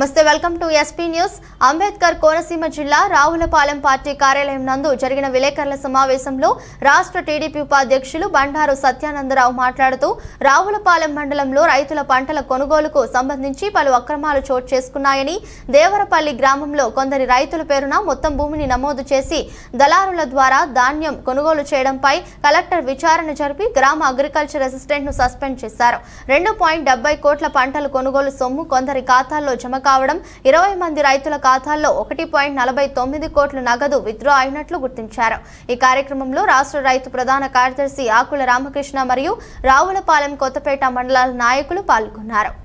నమస్తే welcome to SP news Ambedkar Konaseema జిల్లా Ravulapalem party కార్యాలయం నందు జరిగిన విలేకరుల సమావేశంలో రాష్ట్ర టీడీపీ ఉపాధ్యక్షులు బండారు సత్యానందరావు మాట్లాడుతూ రావులపాలెం మండలంలో రైతుల పంటల కొనుగోలుకు సంబంధించి పలు అక్రమాలు చోటు చేసుకున్నాయని దేవరపల్లి గ్రామంలో కొందరి రైతుల పేరున మొత్తం భూమిని నమోదు చేసి దళారుల ద్వారా ధాన్యం కొనుగోలు చేయడంపై కలెక్టర్ విచారణ జరిపి గ్రామ అగ్రికల్చర్ ను సస్పెండ్ చేశారు రెండు కోట్ల పంటల కొనుగోలు సొమ్ము కొందరి ఖాతాల్లో జమకా కావడం ఇరవై మంది రైతుల ఖాతాల్లో ఒకటి పాయింట్ నలభై తొమ్మిది కోట్ల నగదు విత్డ్రా అయినట్లు గుర్తించారు ఈ కార్యక్రమంలో రాష్ట్ర రైతు ప్రధాన కార్యదర్శి ఆకుల రామకృష్ణ మరియు రావులపాలెం కొత్తపేట మండలాల నాయకులు పాల్గొన్నారు